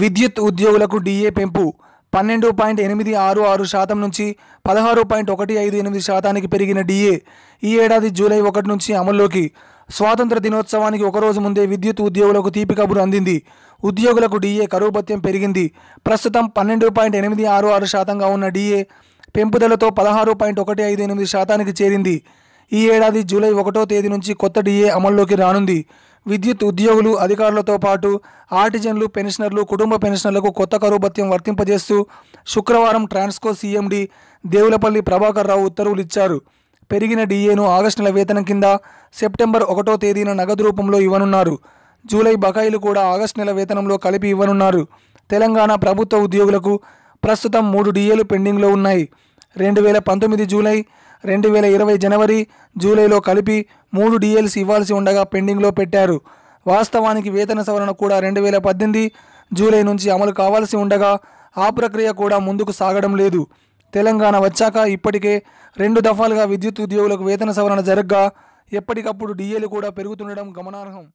విద్యుత్ ఉద్యోగులకు డిఏ పెంపు పన్నెండు పాయింట్ ఎనిమిది ఆరు ఆరు శాతం నుంచి పదహారు పాయింట్ ఒకటి ఐదు ఎనిమిది శాతానికి పెరిగిన డిఏ ఈ ఏడాది జూలై ఒకటి నుంచి అమల్లోకి స్వాతంత్ర దినోత్సవానికి ఒకరోజు ముందే విద్యుత్ ఉద్యోగులకు తీపి కబురు అందింది ఉద్యోగులకు డిఏ కరువు పెరిగింది ప్రస్తుతం పన్నెండు పాయింట్ ఎనిమిది ఆరు ఆరు శాతంగా ఉన్న డిఏ పెంపుదలతో పదహారు పాయింట్ ఒకటి ఐదు ఎనిమిది శాతానికి చేరింది ఈ ఏడాది జూలై ఒకటో తేదీ నుంచి కొత్త డిఏ అమల్లోకి రానుంది విద్యుత్ ఉద్యోగులు అధికారులతో పాటు ఆర్టిజన్లు పెన్షనర్లు కుటుంబ పెన్షనర్లకు కొత్త కరువు వర్తింపజేస్తూ శుక్రవారం ట్రాన్స్కో సీఎండి దేవులపల్లి ప్రభాకర్ రావు ఉత్తర్వులు ఇచ్చారు పెరిగిన డిఏను ఆగస్టు నెల వేతనం కింద సెప్టెంబర్ ఒకటో తేదీన నగదు రూపంలో ఇవ్వనున్నారు జూలై బకాయిలు కూడా ఆగస్టు నెల వేతనంలో కలిపి ఇవ్వనున్నారు తెలంగాణ ప్రభుత్వ ఉద్యోగులకు ప్రస్తుతం మూడు డిఏలు పెండింగ్లో ఉన్నాయి రెండు వేల పంతొమ్మిది జూలై రెండు వేల ఇరవై జనవరి జూలైలో కలిపి మూడు డిఎల్సి ఇవ్వాల్సి ఉండగా పెండింగ్లో పెట్టారు వాస్తవానికి వేతన సవరణ కూడా రెండు వేల పద్దెనిమిది జూలై నుంచి అమలు కావాల్సి ఉండగా ఆ ప్రక్రియ కూడా ముందుకు సాగడం లేదు తెలంగాణ వచ్చాక ఇప్పటికే రెండు దఫాలుగా విద్యుత్ ఉద్యోగులకు వేతన సవరణ జరగ్గా ఎప్పటికప్పుడు డిఏలు కూడా పెరుగుతుండడం గమనార్హం